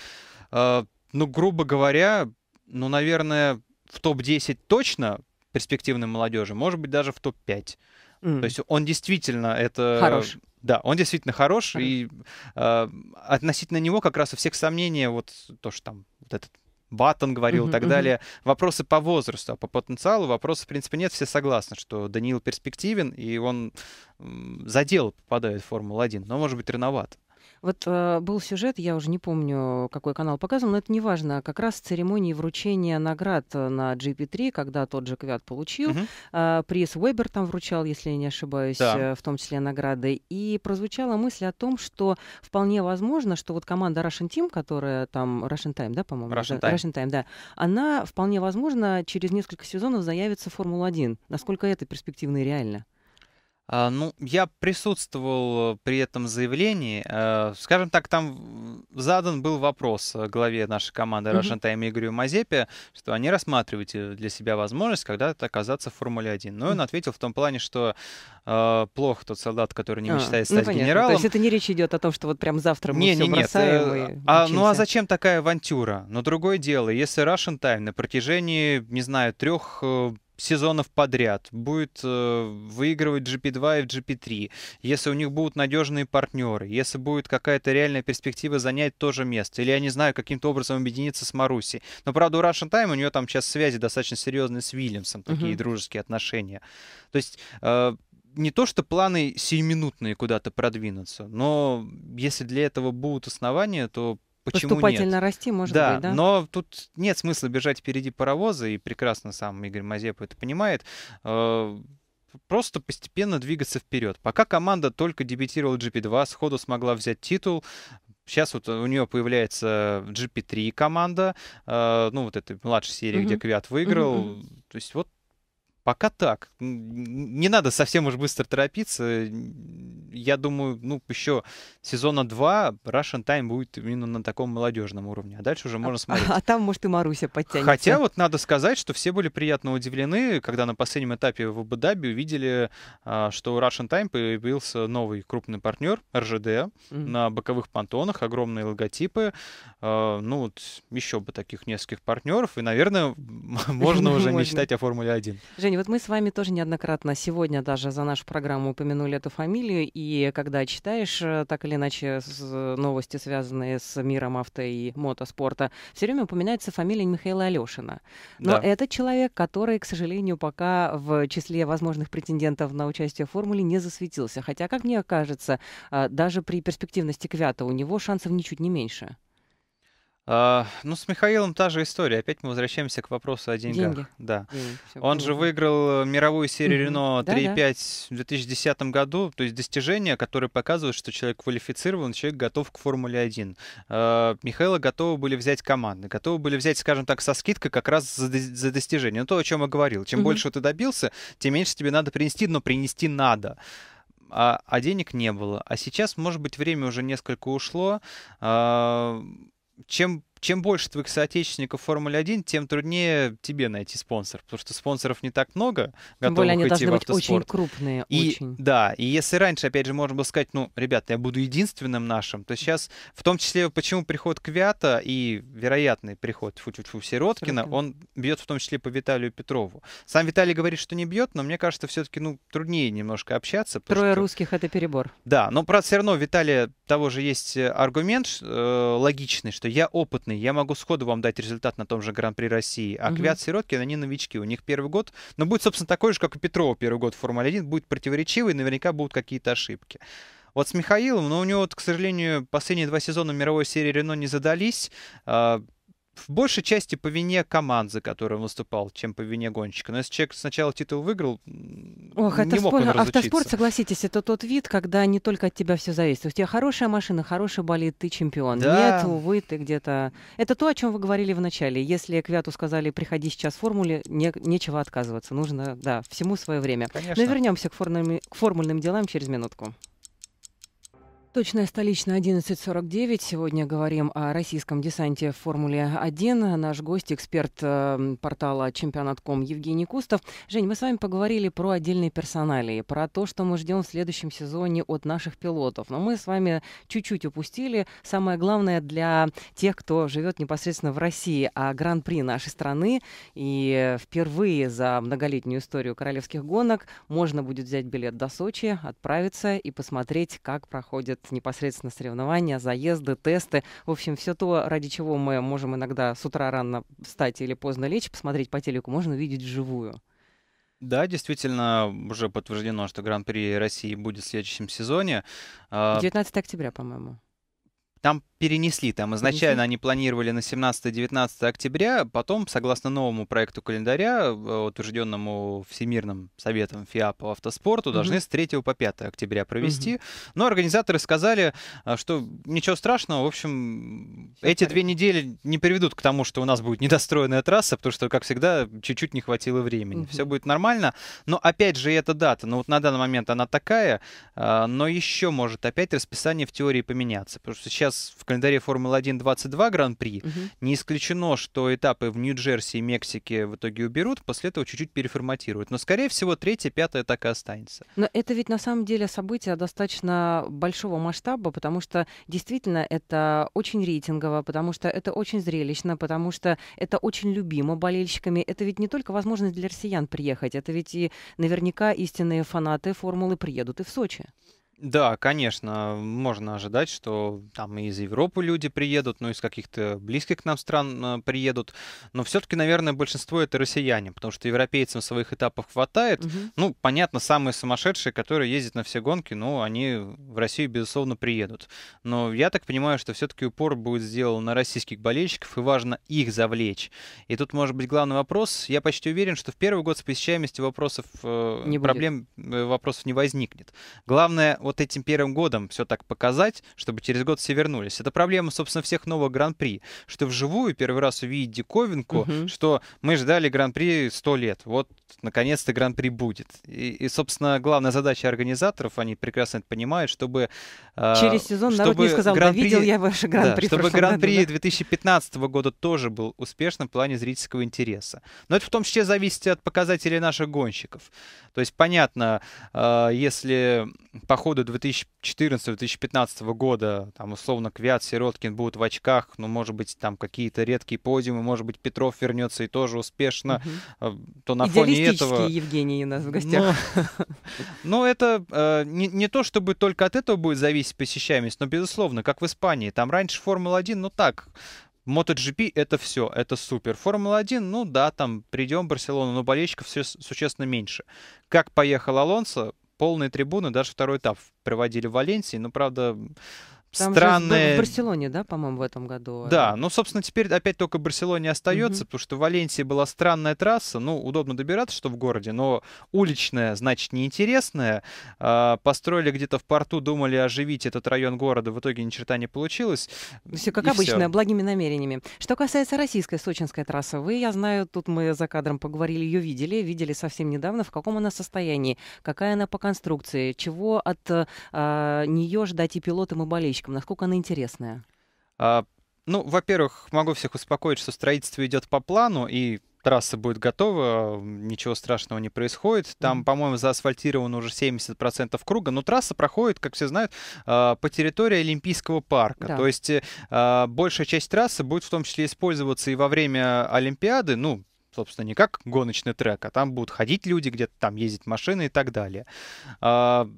э, ну, грубо говоря, ну, наверное, в топ-10 точно перспективной молодежи, может быть, даже в топ-5. Mm. То есть он действительно это... Хорош. Да, он действительно хорош, хорош. и э, относительно него как раз у всех сомнения, вот то, что там вот этот Баттон говорил uh-huh, и так uh-huh. далее. Вопросы по возрасту, а по потенциалу вопросов, в принципе, нет. Все согласны, что Даниил перспективен, и он за дело попадает в Формулу-1, но, может быть, рановато. Вот э, был сюжет, я уже не помню, какой канал показывал, но это не важно. Как раз церемонии вручения наград э, на GP3, когда тот же Квят получил, угу. э, приз Вебер там вручал, если я не ошибаюсь, да. э, в том числе награды. И прозвучала мысль о том, что вполне возможно, что вот команда Russian Team, которая там Russian Time, да, по-моему, Russian, да, Time. Russian Time, да, она вполне возможно через несколько сезонов заявится в Формулу-1. Насколько это перспективно и реально? А, ну, я присутствовал при этом заявлении. Э, скажем так, там задан был вопрос э, главе нашей команды Russian Time Игорю Мазепе, что они «А рассматривают для себя возможность когда-то оказаться в Формуле-1. Но ну, он ответил в том плане, что э, плох тот солдат, который не а, мечтает ну, стать ну, генералом. То есть это не речь идет о том, что вот прям завтра мы не, все не, бросаем нет. и а, Ну а зачем такая авантюра? Но другое дело, если Russian Time на протяжении, не знаю, трех э, сезонов подряд, будет э, выигрывать GP2 и в GP3, если у них будут надежные партнеры, если будет какая-то реальная перспектива занять то же место, или, я не знаю, каким-то образом объединиться с Маруси. Но, правда, у Russian Time у нее там сейчас связи достаточно серьезные с Вильямсом, такие uh-huh. дружеские отношения. То есть... Э, не то, что планы сиюминутные куда-то продвинуться, но если для этого будут основания, то Почему Поступательно нет? расти, может да, быть, да? но тут нет смысла бежать впереди паровоза, и прекрасно сам Игорь Мазепа это понимает э, просто постепенно двигаться вперед. Пока команда только дебютировала GP2, сходу смогла взять титул. Сейчас вот у нее появляется GP3 команда, э, ну вот этой младшей серии, mm-hmm. где Квят выиграл. Mm-hmm. То есть вот пока так. Не надо совсем уж быстро торопиться. Я думаю, ну, еще сезона два Russian Time будет именно на таком молодежном уровне. А дальше уже можно а, смотреть. А, а, там, может, и Маруся подтянется. Хотя вот надо сказать, что все были приятно удивлены, когда на последнем этапе в Абу-Даби увидели, а, что у Russian Time появился новый крупный партнер РЖД mm-hmm. на боковых понтонах, огромные логотипы. А, ну, вот еще бы таких нескольких партнеров. И, наверное, можно уже мечтать о Формуле 1. Женя, вот мы с вами тоже неоднократно сегодня даже за нашу программу упомянули эту фамилию, и когда читаешь э, так или иначе э, новости, связанные с миром авто и мотоспорта, все время упоминается фамилия Михаила Алешина. Но да. это человек, который, к сожалению, пока в числе возможных претендентов на участие в формуле не засветился. Хотя, как мне кажется, э, даже при перспективности Квята у него шансов ничуть не меньше. А, ну, с Михаилом та же история. Опять мы возвращаемся к вопросу о деньгах. Деньги. Да. Деньги. Все, Он же выиграл э, мировую серию Рено 3.5 в 2010 году. То есть достижения, которые показывают, что человек квалифицирован, человек готов к Формуле-1. А, Михаила готовы были взять команды, готовы были взять, скажем так, со скидкой как раз за, за достижение. Ну, то, о чем я говорил. Чем угу. больше ты добился, тем меньше тебе надо принести, но принести надо а, а денег не было. А сейчас, может быть, время уже несколько ушло. А, чем чем больше твоих соотечественников в Формуле 1, тем труднее тебе найти спонсор, потому что спонсоров не так много, Тем более они должны быть очень крупные, и, очень. Да, и если раньше, опять же, можно было сказать, ну, ребята, я буду единственным нашим, то сейчас, в том числе, почему приход Квята и вероятный приход фу -фу -фу, Сироткина, он бьет в том числе по Виталию Петрову. Сам Виталий говорит, что не бьет, но мне кажется, все-таки, ну, труднее немножко общаться. Трое что... русских — это перебор. Да, но, правда, все равно Виталия того же есть э, аргумент э, логичный, что я опытный опытный, я могу сходу вам дать результат на том же Гран-при России. А угу. Квят, Сироткин, они новички, у них первый год, но будет, собственно, такой же, как и Петрова первый год в Формуле-1, будет противоречивый, наверняка будут какие-то ошибки. Вот с Михаилом, но у него, к сожалению, последние два сезона мировой серии Рено не задались. А, в большей части по вине команд, за которую он выступал, чем по вине гонщика. Но если человек сначала титул выиграл, Ох, не мог он Автоспорт, согласитесь, это тот вид, когда не только от тебя все зависит. У тебя хорошая машина, хороший болит, ты чемпион. Да. Нет, увы, ты где-то... Это то, о чем вы говорили в начале. Если Квяту сказали, приходи сейчас в формуле, не, нечего отказываться. Нужно, да, всему свое время. Конечно. Но вернемся к формульным, к формульным делам через минутку. Точная столичная 11.49. Сегодня говорим о российском десанте в «Формуле-1». Наш гость, эксперт эм, портала «Чемпионат.ком» Евгений Кустов. Жень, мы с вами поговорили про отдельные персонали, про то, что мы ждем в следующем сезоне от наших пилотов. Но мы с вами чуть-чуть упустили самое главное для тех, кто живет непосредственно в России, а гран-при нашей страны. И впервые за многолетнюю историю королевских гонок можно будет взять билет до Сочи, отправиться и посмотреть, как проходит проходят непосредственно соревнования, заезды, тесты. В общем, все то, ради чего мы можем иногда с утра рано встать или поздно лечь, посмотреть по телеку, можно увидеть вживую. Да, действительно, уже подтверждено, что Гран-при России будет в следующем сезоне. 19 а, октября, по-моему. Там перенесли, там изначально они планировали на 17-19 октября, потом, согласно новому проекту календаря, э, утвержденному Всемирным советом ФИА по автоспорту, mm-hmm. должны с 3 по 5 октября провести. mm Но организаторы сказали, э, что ничего страшного, в общем, Все эти две недели не приведут к тому, что у нас будет недостроенная трасса, потому что, как всегда, чуть-чуть не хватило времени. mm Все будет нормально, но опять же эта дата, ну вот на данный момент она такая, э, но еще может опять расписание в теории поменяться, потому что сейчас сейчас в календаре Формулы-1 22 гран-при. Угу. Не исключено, что этапы в Нью-Джерси и Мексике в итоге уберут, после этого чуть-чуть переформатируют. Но, скорее всего, третье, пятое так и останется. Но это ведь на самом деле событие достаточно большого масштаба, потому что действительно это очень рейтингово, потому что это очень зрелищно, потому что это очень любимо болельщиками. Это ведь не только возможность для россиян приехать, это ведь и наверняка истинные фанаты формулы приедут и в Сочи. Да, конечно, можно ожидать, что там и из Европы люди приедут, ну, из каких-то близких к нам стран э, приедут. Но все-таки, наверное, большинство это россияне, потому что европейцам своих этапов хватает. Угу. Ну, понятно, самые сумасшедшие, которые ездят на все гонки, ну, они в Россию, безусловно, приедут. Но я так понимаю, что все-таки упор будет сделан на российских болельщиков, и важно их завлечь. И тут, может быть, главный вопрос. Я почти уверен, что в первый год с посещаемостью вопросов, э, не проблем, э, вопросов не возникнет. Главное, вот вот этим первым годом все так показать, чтобы через год все вернулись. Это проблема, собственно, всех новых гран-при, что вживую первый раз увидеть диковинку, угу. что мы ждали гран-при сто лет, вот наконец-то гран-при будет. И, и, собственно, главная задача организаторов, они прекрасно это понимают, чтобы... А, через сезон чтобы народ не сказал, да видел я ваше гран-при. Да, чтобы гран-при да? 2015 года тоже был успешным в плане зрительского интереса. Но это в том числе зависит от показателей наших гонщиков. То есть, понятно, а, если по ходу году 2014-2015 года, там, условно, Квят, Сироткин будут в очках, ну, может быть, там какие-то редкие подиумы, может быть, Петров вернется и тоже успешно, угу. то на фоне этого... Евгений у нас в ну, гостях. Ну, это э, не то, чтобы только от этого будет зависеть посещаемость, но, безусловно, как в Испании, там раньше Формула-1, ну, так, MotoGP — это все, это супер. Формула-1, ну да, там придем в Барселону, но болельщиков все существенно меньше. Как поехал Алонсо, полные трибуны, даже второй этап проводили в Валенсии, но, правда, там странное... в Барселоне, да, по-моему, в этом году. А? Да, ну, собственно, теперь опять только Барселоне остается, угу. потому что в Валенсии была странная трасса, ну, удобно добираться, что в городе, но уличная, значит, неинтересная. А, построили где-то в порту, думали оживить этот район города, в итоге ни черта не получилось. Ну, все как и обычно, все. благими намерениями. Что касается российской сочинской трассы, вы, я знаю, тут мы за кадром поговорили, ее видели, видели совсем недавно, в каком она состоянии, какая она по конструкции, чего от а, нее ждать и пилотам, и болельщикам заказчикам, насколько она интересная? А, ну, во-первых, могу всех успокоить, что строительство идет по плану, и трасса будет готова, ничего страшного не происходит. Там, по-моему, заасфальтировано уже 70% круга, но трасса проходит, как все знают, а, по территории Олимпийского парка. Да. То есть э, а, большая часть трассы будет в том числе использоваться и во время Олимпиады, ну, собственно, не как гоночный трек, а там будут ходить люди, где-то там ездить машины и так далее. А,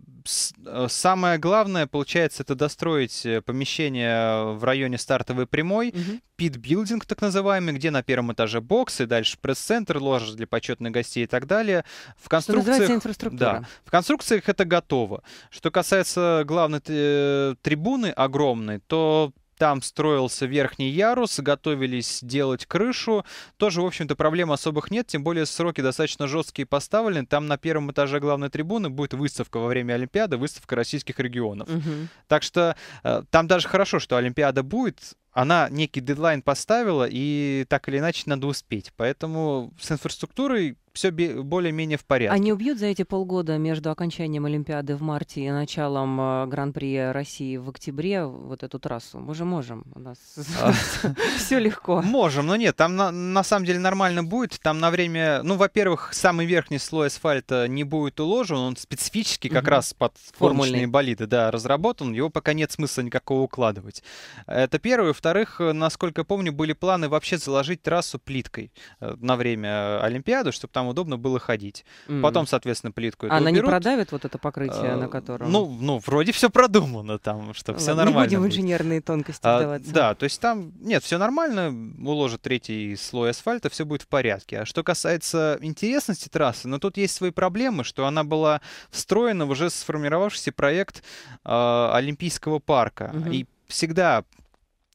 э, самое главное, получается, это достроить э, помещение в районе стартовой прямой, пит-билдинг так называемый, где на первом этаже боксы, дальше пресс-центр, ложа для почетных гостей и так далее. В конструкциях, Да, в конструкциях это готово. Что касается главной э, трибуны огромной, то там строился верхний ярус, готовились делать крышу. Тоже, в общем-то, проблем особых нет, тем более сроки достаточно жесткие поставлены. Там на первом этаже главной трибуны будет выставка во время Олимпиады, выставка российских регионов. Угу. Так что э, там даже хорошо, что Олимпиада будет, она некий дедлайн поставила, и так или иначе надо успеть. Поэтому с инфраструктурой все более-менее в порядке. Они убьют за эти полгода между окончанием Олимпиады в марте и началом а, Гран-при России в октябре вот эту трассу? Мы же можем. У нас все легко. Можем, но нет, там на самом деле нормально будет. Там на время, ну, во-первых, самый верхний слой асфальта не будет уложен. Он специфически как раз под формульные болиды, да, разработан. Его пока нет смысла никакого укладывать. Это первое. Во-вторых, э, насколько помню, были планы вообще заложить трассу плиткой э, на время э, Олимпиады, чтобы там удобно было ходить. Mm. Потом, соответственно, плитку Она уберут. не продавит вот это покрытие, а, на котором... Ну, ну, вроде все продумано там, что все нормально Не будем будет. инженерные тонкости а, вдаваться. Да, то есть там, нет, все нормально, уложат третий слой асфальта, все будет в порядке. А что касается интересности трассы, но ну, тут есть свои проблемы, что она была встроена в уже сформировавшийся проект э, Олимпийского парка. Угу. И всегда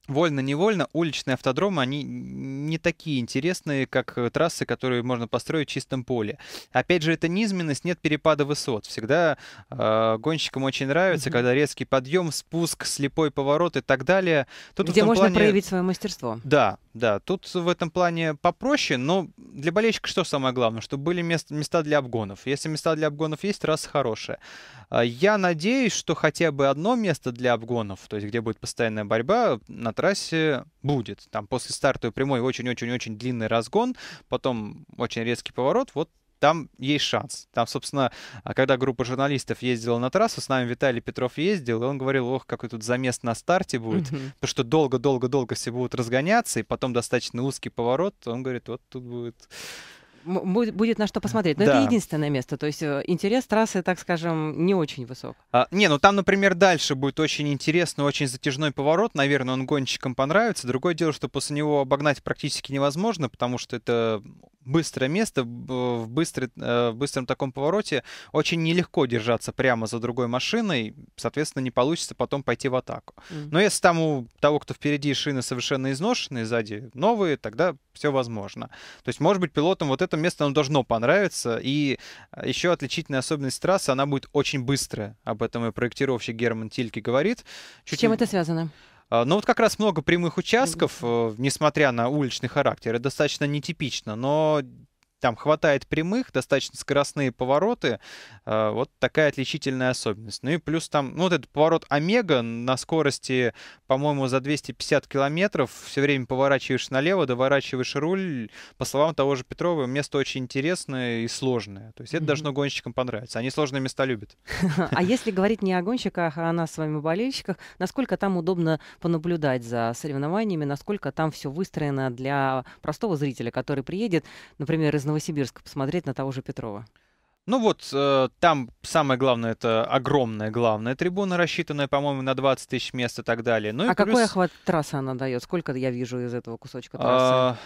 вольно-невольно уличные автодромы, они не такие интересные, как э, трассы, которые можно построить в чистом поле. Опять же, это низменность, нет перепада высот. Всегда э, гонщикам очень нравится, mm-hmm. когда резкий подъем, спуск, слепой поворот и так далее. Тут Где можно плане... проявить свое мастерство. Да, да, тут в этом плане попроще, но для болельщика что самое главное? Чтобы были мест, места для обгонов. Если места для обгонов есть, раз хорошая. А, я надеюсь, что хотя бы одно место для обгонов, то есть где будет постоянная борьба, на трассе будет. Там после старта прямой очень-очень-очень длинный разгон, потом очень резкий поворот. Вот там есть шанс. Там, собственно, а, когда группа журналистов ездила на трассу, с нами Виталий Петров ездил, и он говорил, ох, какой тут замес на старте будет, mm-hmm. потому что долго-долго-долго все будут разгоняться, и потом достаточно узкий поворот, он говорит, вот тут будет будет на что посмотреть. Но да. это единственное место. То есть э, интерес трассы, так скажем, не очень высок. А, не, ну там, например, дальше будет очень интересный, очень затяжной поворот. Наверное, он гонщикам понравится. Другое дело, что после него обогнать практически невозможно, потому что это быстрое место, в, быстрый, э, в быстром таком повороте очень нелегко держаться прямо за другой машиной, соответственно, не получится потом пойти в атаку. Mm-hmm. Но если там у того, кто впереди шины совершенно изношенные, сзади новые, тогда все возможно. То есть, может быть, пилотам вот это место оно должно понравиться, и э, еще отличительная особенность трассы, она будет очень быстрая, об этом и проектировщик Герман Тильки говорит. Чуть С чем ли... это связано? А, ну вот как раз много прямых участков, э, несмотря на уличный характер, это достаточно нетипично, но там хватает прямых, достаточно скоростные повороты. А, вот такая отличительная особенность. Ну и плюс там, ну вот этот поворот Омега на скорости, по-моему, за 250 километров. Все время поворачиваешь налево, доворачиваешь руль. По словам того же Петрова, место очень интересное и сложное. То есть это mm-hmm. должно гонщикам понравиться. Они сложные места любят. А если говорить не о гонщиках, а о нас с вами болельщиках, насколько там удобно понаблюдать за соревнованиями, насколько там все выстроено для простого зрителя, который приедет, например, из Новосибирска посмотреть на того же Петрова? Ну вот, э, там самое главное, это огромная главная трибуна, рассчитанная, по-моему, на 20 тысяч мест и так далее. Ну, и а плюс... какой охват трассы она дает? Сколько я вижу из этого кусочка а, трассы? А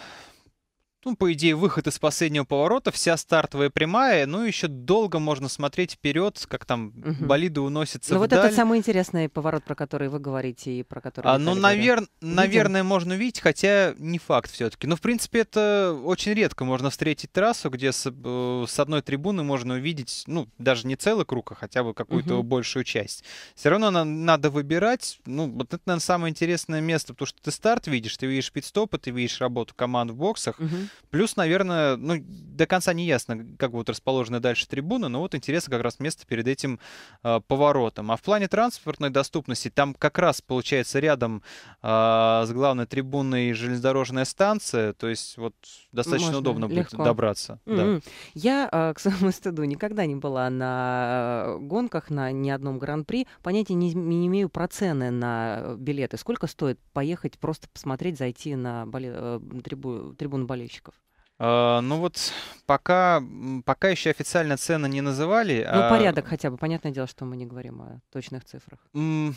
ну, по идее, выход из последнего поворота, вся стартовая прямая, ну, еще долго можно смотреть вперед, как там угу. болиды уносятся Ну, вот это самый интересный поворот, про который вы говорите и про который... А, ну, навер... наверное, можно увидеть, хотя не факт все-таки. Но, ну, в принципе, это очень редко можно встретить трассу, где с, э, с одной трибуны можно увидеть, ну, даже не целый круг, а хотя бы какую-то угу. большую часть. Все равно на... надо выбирать. Ну, вот это, наверное, самое интересное место, потому что ты старт видишь, ты видишь пидстопы, ты видишь работу команд в боксах. Угу. Плюс, наверное, ну, до конца не ясно, как будут расположены дальше трибуны, но вот интересно как раз место перед этим э, поворотом. А в плане транспортной доступности, там как раз, получается, рядом э, с главной трибуной железнодорожная станция, то есть вот достаточно Можно, удобно легко. будет добраться. Mm-hmm. Да. Я, а, к своему стыду, никогда не была на гонках, на ни одном гран-при. Понятия не, не имею про цены на билеты. Сколько стоит поехать просто посмотреть, зайти на боли, э, трибу, трибуну болельщиков? подписчиков? А, ну вот пока, пока еще официально цены не называли. Ну, а... порядок хотя бы. Понятное дело, что мы не говорим о точных цифрах. Mm.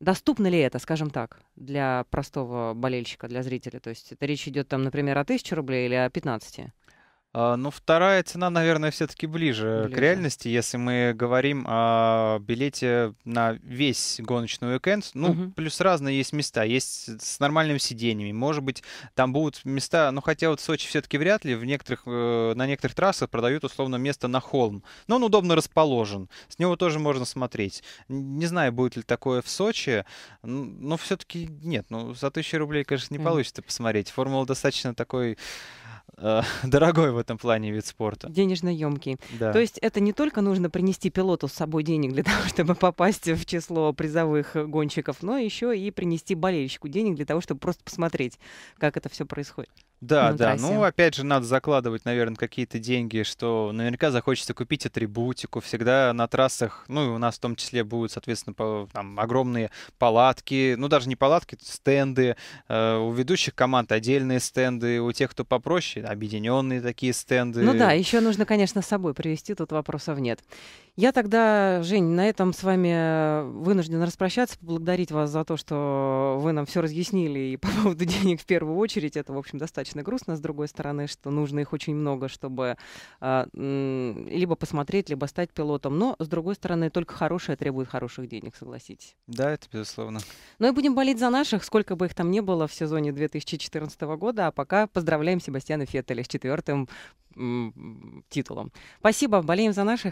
Доступно ли это, скажем так, для простого болельщика, для зрителя? То есть это речь идет там, например, о 1000 рублей или о 15? А, ну, вторая цена, наверное, все-таки ближе, ближе к реальности, если мы говорим о билете на весь гоночный уикенд. Ну, угу. плюс разные есть места, есть с нормальными сиденьями. Может быть, там будут места, ну, хотя вот в Сочи все-таки вряд ли, в некоторых, э, на некоторых трассах продают условно место на холм. Но он удобно расположен, с него тоже можно смотреть. Не знаю, будет ли такое в Сочи, но все-таки нет. Ну, за тысячу рублей, конечно, не угу. получится посмотреть. Формула достаточно такой э, дорогой в этом плане вид спорта. денежно Да. То есть это не только нужно принести пилоту с собой денег для того, чтобы попасть в число призовых гонщиков, но еще и принести болельщику денег для того, чтобы просто посмотреть, как это все происходит. Да, на да. Трассе. Ну, опять же, надо закладывать, наверное, какие-то деньги, что наверняка захочется купить атрибутику. Всегда на трассах, ну, и у нас в том числе будут, соответственно, по, там, огромные палатки, ну, даже не палатки, стенды. Э, у ведущих команд отдельные стенды, у тех, кто попроще, объединенные такие стенды. Ну да, еще нужно, конечно, с собой привести, тут вопросов нет. Я тогда, Жень, на этом с вами вынуждена распрощаться, поблагодарить вас за то, что вы нам все разъяснили и по поводу денег в первую очередь. Это, в общем, достаточно достаточно грустно, с другой стороны, что нужно их очень много, чтобы э, либо посмотреть, либо стать пилотом. Но, с другой стороны, только хорошее требует хороших денег, согласитесь. Да, это безусловно. Ну и будем болеть за наших, сколько бы их там ни было в сезоне 2014 года. А пока поздравляем Себастьяна Феттеля с четвертым м, титулом. Спасибо, болеем за наших.